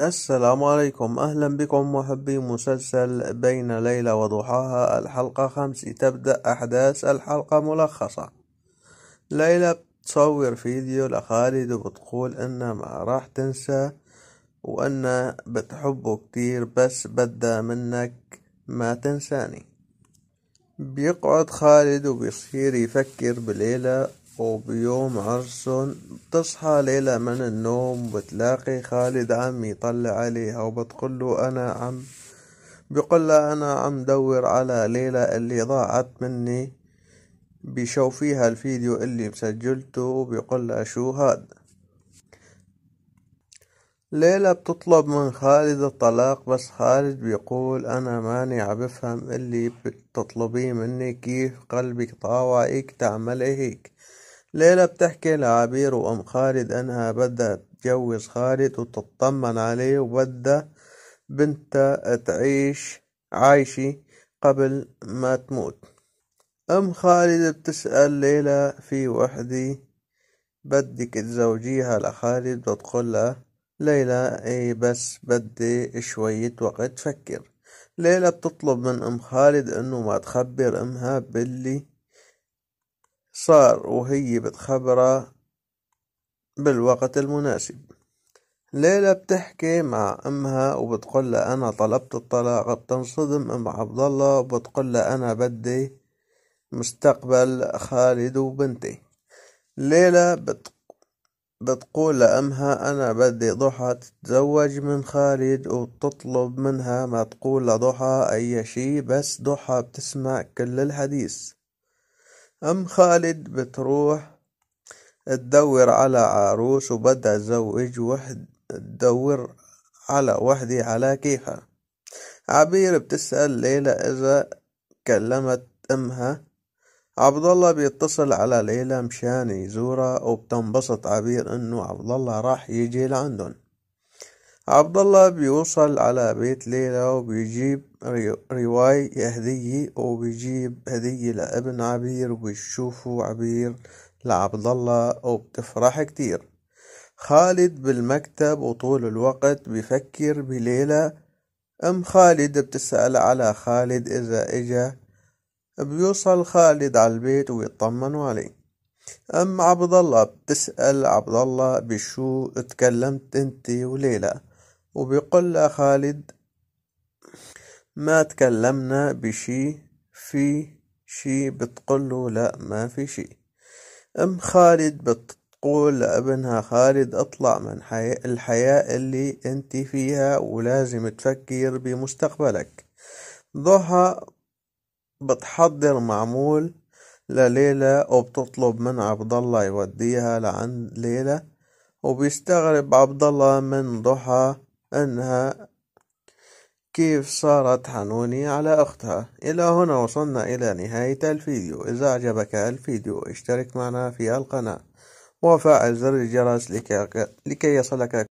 السلام عليكم أهلا بكم محبي مسلسل بين ليلة وضحاها الحلقة خمس تبدأ أحداث الحلقة ملخصة ليلى بتصور فيديو لخالد وبتقول إنها ما راح تنسى وإنها بتحبه كتير بس بدها منك ما تنساني بيقعد خالد وبيصير يفكر بليلى وبيوم عرس بتصحى ليلى من النوم بتلاقي خالد عم يطلع عليها وبتقله أنا عم لها أنا عم دور على ليلى اللي ضاعت مني بشوفيها الفيديو اللي مسجلته لها شو هاد ليلى بتطلب من خالد الطلاق بس خالد بيقول أنا ماني عبفهم اللي بتطلبيه مني كيف قلبك طاوعك تعملي هيك ليلى بتحكي لعبير وأم خالد إنها بدها تجوز خالد وتطمن عليه وبدها بنتها تعيش عايشة قبل ما تموت أم خالد بتسأل ليلى في وحدة بدك تزوجيها لخالد لها ليلى اي بس بدي شوية وقت فكر ليلى بتطلب من أم خالد إنه ما تخبر أمها باللي صار وهي بتخبره بالوقت المناسب ليلى بتحكي مع امها وبتقول انا طلبت الطلاق بتنصدم ام عبد الله وبتقول انا بدي مستقبل خالد وبنتي ليلى بت... بتقول لأمها أنا بدي ضحى تتزوج من خالد وتطلب منها ما تقول لضحى أي شي بس ضحى بتسمع كل الحديث أم خالد بتروح تدور على عروس وبدها تزوج وحد تدور على وحدة على كيفها عبير بتسأل ليلى إذا كلمت أمها عبد الله بيتصل على ليلى مشان يزورها وبتنبسط عبير إنه عبد الله راح يجي لعندهم عبد الله بيوصل على بيت ليلى وبيجيب رواي هدية وبيجيب هدية لابن عبير وبيشوفوا عبير لعبد الله وبتفرح كتير خالد بالمكتب وطول الوقت بفكر بليلى أم خالد بتسأل على خالد إذا إجا بيوصل خالد على البيت ويطمنوا عليه أم عبد الله بتسأل عبد الله بشو اتكلمت انت وليلى وبيقول له خالد ما تكلمنا بشي في شي بتقول له لا ما في شي ام خالد بتقول لابنها خالد اطلع من حي... الحياة اللي انت فيها ولازم تفكر بمستقبلك ضحى بتحضر معمول لليلى وبتطلب من عبد الله يوديها لعند ليلى وبيستغرب عبد الله من ضحى أنها كيف صارت حنوني على أختها إلى هنا وصلنا إلى نهاية الفيديو إذا أعجبك الفيديو اشترك معنا في القناة وفعل زر الجرس لكي يصلك